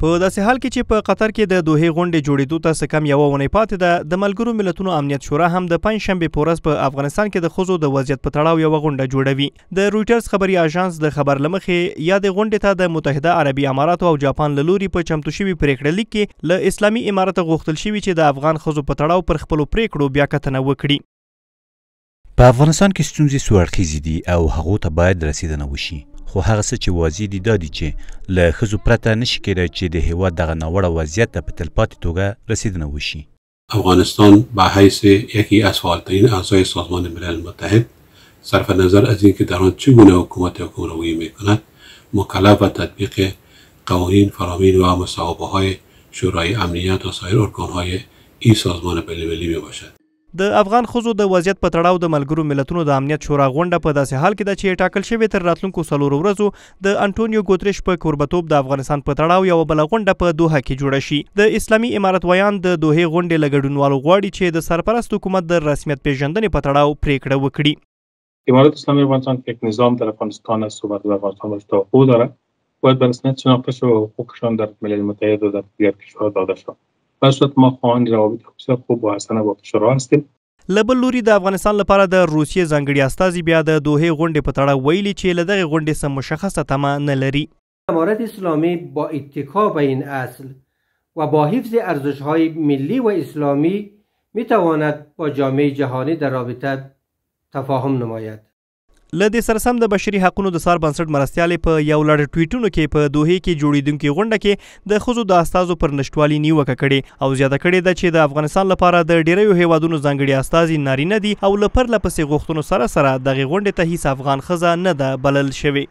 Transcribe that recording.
په داسې حال کې چې په قطر کې د دوه غونډې جوړېدو ته سکم یو ونې پاتې ده د ملګرو ملتونو امنیت شورا هم د پنځ شنبه پورس په افغانستان کې د خزو د وضعیت په تړاو یو غونډه جوړوي د رويټرز خبري اژانس د خبر لمخې یا د غونډې ته د متحده عربي اماراتو او جاپان لوري په چمتو شوی پریکړه لیک کې ل اسلامي امارت غوښتل شوی چې د افغان خزو په تړاو پر خپل پریکړو بیا کتنه وکړي په افغانستان کې ستونزې څو اړخیزې دي او هغو ته باید رسیدنه وشي خو هغه څه چې واضح دي دا دي چې له ښځو پرته نشي کېدای چې د هیواد دغه ناوړه وضعیت ته په تلپاتې توګه رسیدنه وشي افغانستان به حیث یکی از فعالترین اعضای سازمان ملل متحد صرف نظر از اینکه در آن چگونه حکومت می میکند مکلف و تطبیق قوانین فرامین و مصوبه های شورای امنیت و سایر ارگانهای این سازمان بینالمللی می د افغان خزو د وضعیت په تړاو د ملګرو ملتونو د امنیت شورا غونډه په داسې حال کې ده چې ټاکل شوی تر راتلونکو سلورو ورځو د انټونیو ګوتریش په کوربتوب د افغانستان په تړاو یو بل غونډه په دوحه کې جوړه شي د اسلامي امارت ویان د دوحه غونډې لګډونوالو غواړي چې د سرپرست حکومت د رسمیت پیژندنې په تړاو پریکړه وکړي امارات اسلامی افغانستان که یک نظام در افغانستان است و بر افغانستان باش توقع دارد باید به رسمیت شناخته شود و حقوقشان در ملل متحد و در دیگر کشورها داده شود په صورت ما خواهان روابط خصوصي خوب با حسن با شورا هستیم لبل لوري د افغانستان لپاره د روسیې ځنګړي استازي بیا د دوه غونډې په تړه ویلي چې لدغه غونډې سم مشخصه تمه نه لري امارات اسلامی با اتکا به این اصل و با حفظ ارزش‌های ملی و اسلامی می تواند با جامعه جهانی در رابطه تفاهم نماید ل دې سره سم د بشري حقوقو د سار بنسټ مرستيالې په یو لړ ټویټونو کې په دوهې کې جوړیدونکو غونډه کې د خزو د استادو پر نشټوالي نیوکه کړې او زیاته کړې ده چې د افغانستان لپاره د ډیرو هیوادونو ځانګړي استاد نارینه دي او لپر لپسې غوښتنو سره سره دغه غونډه ته هیڅ افغان خزه نه ده بلل شوی